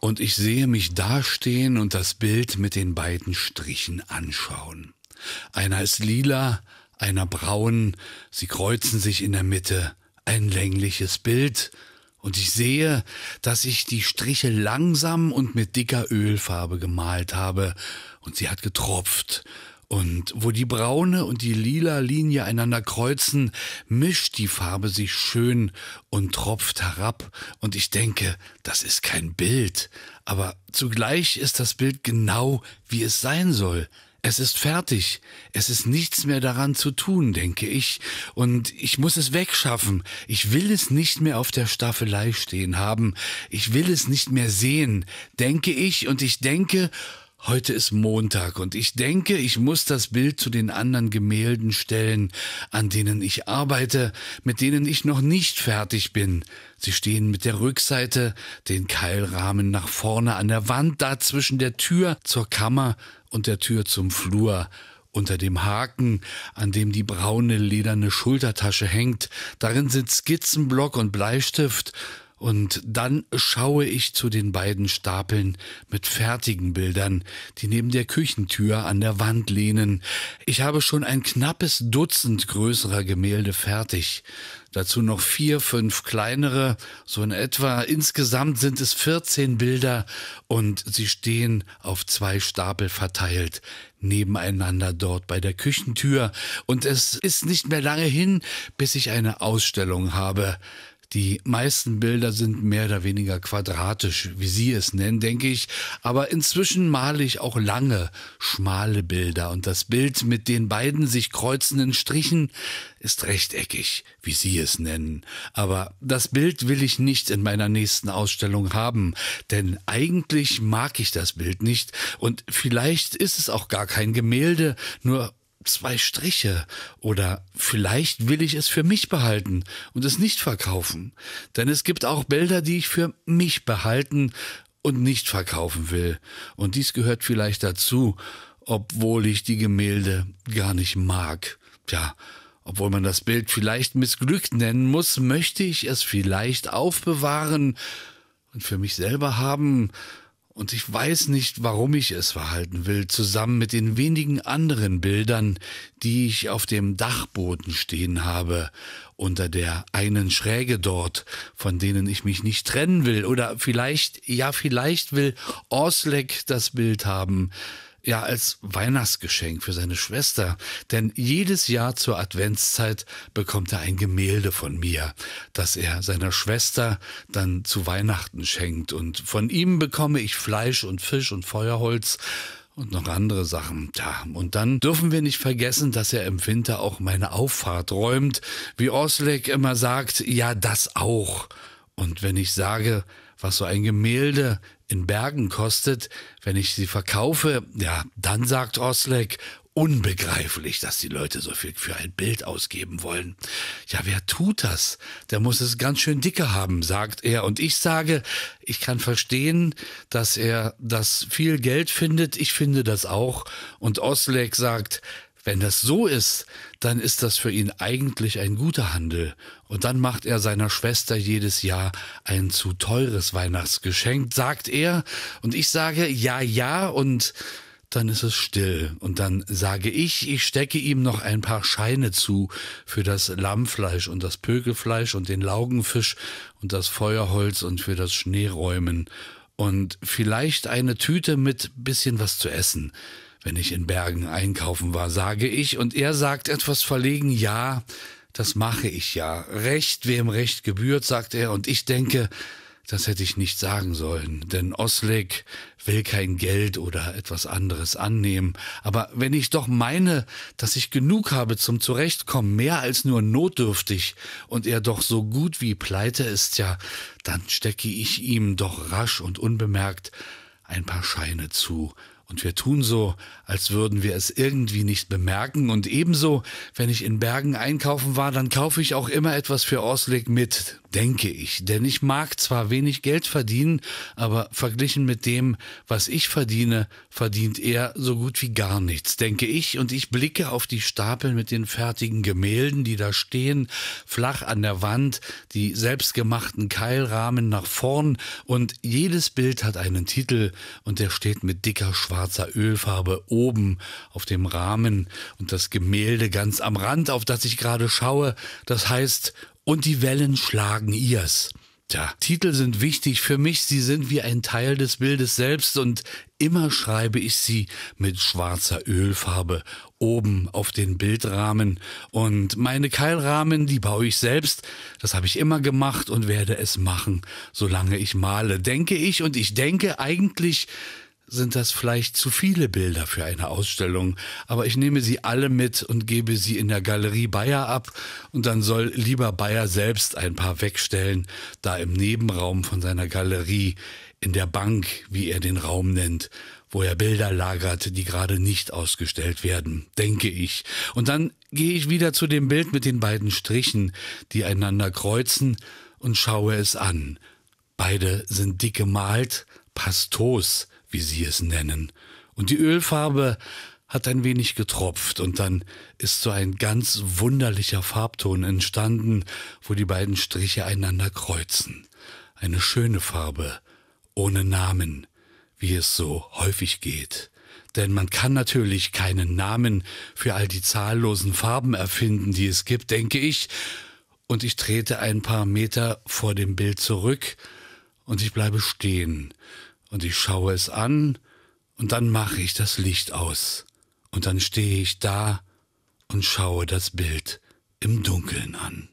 Und ich sehe mich dastehen und das Bild mit den beiden Strichen anschauen. Einer ist lila, einer braun, sie kreuzen sich in der Mitte, ein längliches Bild, und ich sehe, dass ich die Striche langsam und mit dicker Ölfarbe gemalt habe, und sie hat getropft, und wo die braune und die lila Linie einander kreuzen, mischt die Farbe sich schön und tropft herab. Und ich denke, das ist kein Bild. Aber zugleich ist das Bild genau, wie es sein soll. Es ist fertig. Es ist nichts mehr daran zu tun, denke ich. Und ich muss es wegschaffen. Ich will es nicht mehr auf der Staffelei stehen haben. Ich will es nicht mehr sehen, denke ich. Und ich denke, Heute ist Montag und ich denke, ich muss das Bild zu den anderen Gemälden stellen, an denen ich arbeite, mit denen ich noch nicht fertig bin. Sie stehen mit der Rückseite, den Keilrahmen nach vorne an der Wand, da zwischen der Tür zur Kammer und der Tür zum Flur. Unter dem Haken, an dem die braune lederne Schultertasche hängt, darin sind Skizzenblock und Bleistift, und dann schaue ich zu den beiden Stapeln mit fertigen Bildern, die neben der Küchentür an der Wand lehnen. Ich habe schon ein knappes Dutzend größerer Gemälde fertig. Dazu noch vier, fünf kleinere, so in etwa. Insgesamt sind es 14 Bilder und sie stehen auf zwei Stapel verteilt nebeneinander dort bei der Küchentür. Und es ist nicht mehr lange hin, bis ich eine Ausstellung habe. Die meisten Bilder sind mehr oder weniger quadratisch, wie Sie es nennen, denke ich. Aber inzwischen male ich auch lange, schmale Bilder. Und das Bild mit den beiden sich kreuzenden Strichen ist rechteckig, wie Sie es nennen. Aber das Bild will ich nicht in meiner nächsten Ausstellung haben. Denn eigentlich mag ich das Bild nicht. Und vielleicht ist es auch gar kein Gemälde, nur zwei Striche oder vielleicht will ich es für mich behalten und es nicht verkaufen. Denn es gibt auch Bilder, die ich für mich behalten und nicht verkaufen will. Und dies gehört vielleicht dazu, obwohl ich die Gemälde gar nicht mag. Tja, obwohl man das Bild vielleicht missglückt nennen muss, möchte ich es vielleicht aufbewahren und für mich selber haben und ich weiß nicht, warum ich es verhalten will, zusammen mit den wenigen anderen Bildern, die ich auf dem Dachboden stehen habe, unter der einen Schräge dort, von denen ich mich nicht trennen will. Oder vielleicht, ja, vielleicht will Orsleck das Bild haben, ja als Weihnachtsgeschenk für seine Schwester, denn jedes Jahr zur Adventszeit bekommt er ein Gemälde von mir, das er seiner Schwester dann zu Weihnachten schenkt und von ihm bekomme ich Fleisch und Fisch und Feuerholz und noch andere Sachen. Ja, und dann dürfen wir nicht vergessen, dass er im Winter auch meine Auffahrt räumt, wie Oslek immer sagt, ja, das auch. Und wenn ich sage, was so ein Gemälde in Bergen kostet, wenn ich sie verkaufe, ja, dann sagt Oslek, unbegreiflich, dass die Leute so viel für ein Bild ausgeben wollen. Ja, wer tut das? Der muss es ganz schön dicke haben, sagt er. Und ich sage, ich kann verstehen, dass er das viel Geld findet. Ich finde das auch. Und Oslek sagt, wenn das so ist, dann ist das für ihn eigentlich ein guter Handel. Und dann macht er seiner Schwester jedes Jahr ein zu teures Weihnachtsgeschenk, sagt er. Und ich sage, ja, ja, und dann ist es still. Und dann sage ich, ich stecke ihm noch ein paar Scheine zu für das Lammfleisch und das Pökelfleisch und den Laugenfisch und das Feuerholz und für das Schneeräumen. Und vielleicht eine Tüte mit bisschen was zu essen wenn ich in Bergen einkaufen war, sage ich, und er sagt etwas verlegen, ja, das mache ich ja. Recht, wem Recht gebührt, sagt er, und ich denke, das hätte ich nicht sagen sollen, denn Oslik will kein Geld oder etwas anderes annehmen. Aber wenn ich doch meine, dass ich genug habe zum Zurechtkommen, mehr als nur notdürftig, und er doch so gut wie pleite ist, ja, dann stecke ich ihm doch rasch und unbemerkt ein paar Scheine zu und wir tun so, als würden wir es irgendwie nicht bemerken. Und ebenso, wenn ich in Bergen einkaufen war, dann kaufe ich auch immer etwas für Orslik mit denke ich. Denn ich mag zwar wenig Geld verdienen, aber verglichen mit dem, was ich verdiene, verdient er so gut wie gar nichts, denke ich. Und ich blicke auf die Stapel mit den fertigen Gemälden, die da stehen, flach an der Wand, die selbstgemachten Keilrahmen nach vorn. Und jedes Bild hat einen Titel und der steht mit dicker schwarzer Ölfarbe oben auf dem Rahmen und das Gemälde ganz am Rand, auf das ich gerade schaue. Das heißt und die Wellen schlagen ihr's. Tja, Titel sind wichtig für mich, sie sind wie ein Teil des Bildes selbst und immer schreibe ich sie mit schwarzer Ölfarbe oben auf den Bildrahmen und meine Keilrahmen, die baue ich selbst, das habe ich immer gemacht und werde es machen, solange ich male, denke ich und ich denke eigentlich sind das vielleicht zu viele Bilder für eine Ausstellung, aber ich nehme sie alle mit und gebe sie in der Galerie Bayer ab und dann soll lieber Bayer selbst ein paar wegstellen, da im Nebenraum von seiner Galerie, in der Bank, wie er den Raum nennt, wo er Bilder lagert, die gerade nicht ausgestellt werden, denke ich. Und dann gehe ich wieder zu dem Bild mit den beiden Strichen, die einander kreuzen, und schaue es an. Beide sind dick gemalt, Pastos, wie Sie es nennen. Und die Ölfarbe hat ein wenig getropft und dann ist so ein ganz wunderlicher Farbton entstanden, wo die beiden Striche einander kreuzen. Eine schöne Farbe, ohne Namen, wie es so häufig geht. Denn man kann natürlich keinen Namen für all die zahllosen Farben erfinden, die es gibt, denke ich. Und ich trete ein paar Meter vor dem Bild zurück und ich bleibe stehen, und ich schaue es an und dann mache ich das Licht aus und dann stehe ich da und schaue das Bild im Dunkeln an.